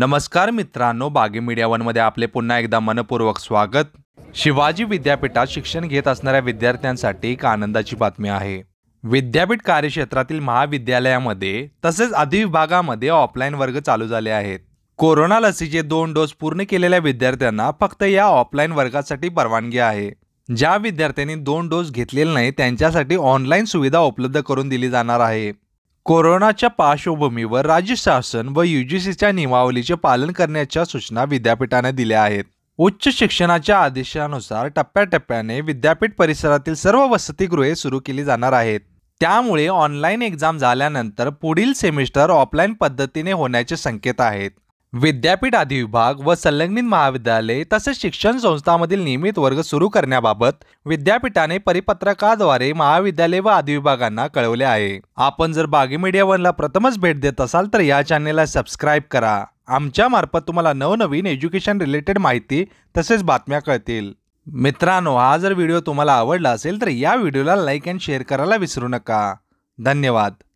नमस्कार मित्रांनो बागे मीडिया वनमध्ये आपले पुन्हा एकदा मनपूर्वक स्वागत शिवाजी विद्यापीठात शिक्षण घेत असणाऱ्या विद्यार्थ्यांसाठी एक आनंदाची बातमी आहे विद्यापीठ कार्यक्षेत्रातील महाविद्यालयामध्ये तसेच अधिविभागामध्ये ऑफलाईन वर्ग चालू झाले आहेत कोरोना लसीचे दोन डोस पूर्ण केलेल्या विद्यार्थ्यांना फक्त या ऑफलाईन वर्गासाठी परवानगी आहे ज्या विद्यार्थ्यांनी दोन डोस घेतलेले नाही त्यांच्यासाठी ऑनलाईन सुविधा उपलब्ध करून दिली जाणार आहे कोरोनाच्या पार्श्वभूमीवर राज्य शासन व यू जी सीच्या नियमावलीचे पालन करण्याच्या सूचना विद्यापीठाने दिल्या आहेत उच्च शिक्षणाच्या आदेशानुसार टप्प्याटप्प्याने विद्यापीठ परिसरातील सर्व वसतिगृहे सुरू केली जाणार आहेत त्यामुळे ऑनलाईन एक्झाम झाल्यानंतर पुढील सेमिस्टर ऑफलाईन पद्धतीने होण्याचे संकेत आहेत विद्यापीठ अधिविभाग व संलग्नित महाविद्यालय तसेच शिक्षण संस्थांमधील नियमित वर्ग सुरू करण्याबाबत विद्यापीठाने परिपत्रकाद्वारे महाविद्यालय व अधिविभागांना कळवले आहे आपण जर बागी मीडिया वनला प्रथमच भेट देत असाल तर या चॅनेलला सबस्क्राईब करा आमच्या मार्फत तुम्हाला नवनवीन एज्युकेशन रिलेटेड माहिती तसेच बातम्या कळतील मित्रांनो हा जर व्हिडिओ तुम्हाला आवडला असेल तर या व्हिडिओला लाईक अँड शेअर करायला विसरू नका धन्यवाद